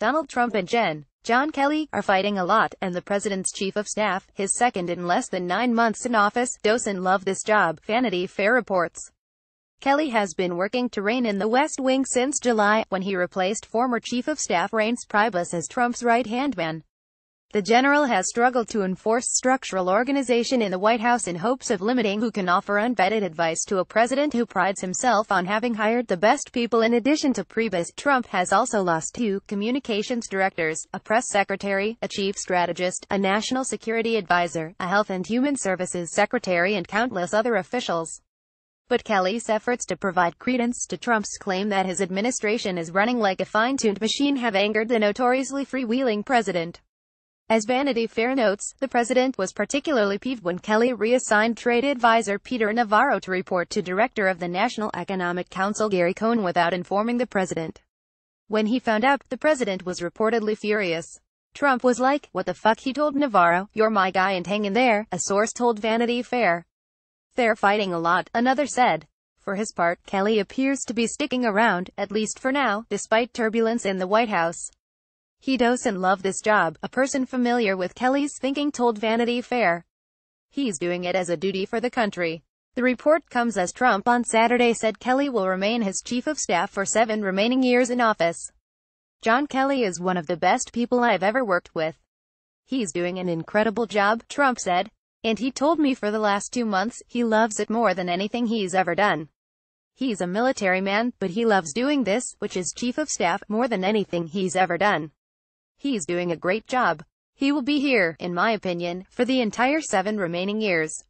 Donald Trump and Jen, John Kelly, are fighting a lot, and the president's chief of staff, his second in less than nine months in office, Dosen love this job, Vanity Fair reports. Kelly has been working to rein in the West Wing since July, when he replaced former Chief of Staff Reince Priebus as Trump's right-hand man. The general has struggled to enforce structural organization in the White House in hopes of limiting who can offer unvetted advice to a president who prides himself on having hired the best people in addition to Priebus. Trump has also lost two communications directors, a press secretary, a chief strategist, a national security advisor, a health and human services secretary and countless other officials. But Kelly's efforts to provide credence to Trump's claim that his administration is running like a fine-tuned machine have angered the notoriously freewheeling president. As Vanity Fair notes, the president was particularly peeved when Kelly reassigned trade advisor Peter Navarro to report to director of the National Economic Council Gary Cohn without informing the president. When he found out, the president was reportedly furious. Trump was like, what the fuck he told Navarro, you're my guy and hang in there, a source told Vanity Fair. They're fighting a lot, another said. For his part, Kelly appears to be sticking around, at least for now, despite turbulence in the White House. He doesn't love this job, a person familiar with Kelly's thinking told Vanity Fair. He's doing it as a duty for the country. The report comes as Trump on Saturday said Kelly will remain his chief of staff for seven remaining years in office. John Kelly is one of the best people I've ever worked with. He's doing an incredible job, Trump said. And he told me for the last two months, he loves it more than anything he's ever done. He's a military man, but he loves doing this, which is chief of staff, more than anything he's ever done. He's doing a great job. He will be here, in my opinion, for the entire seven remaining years.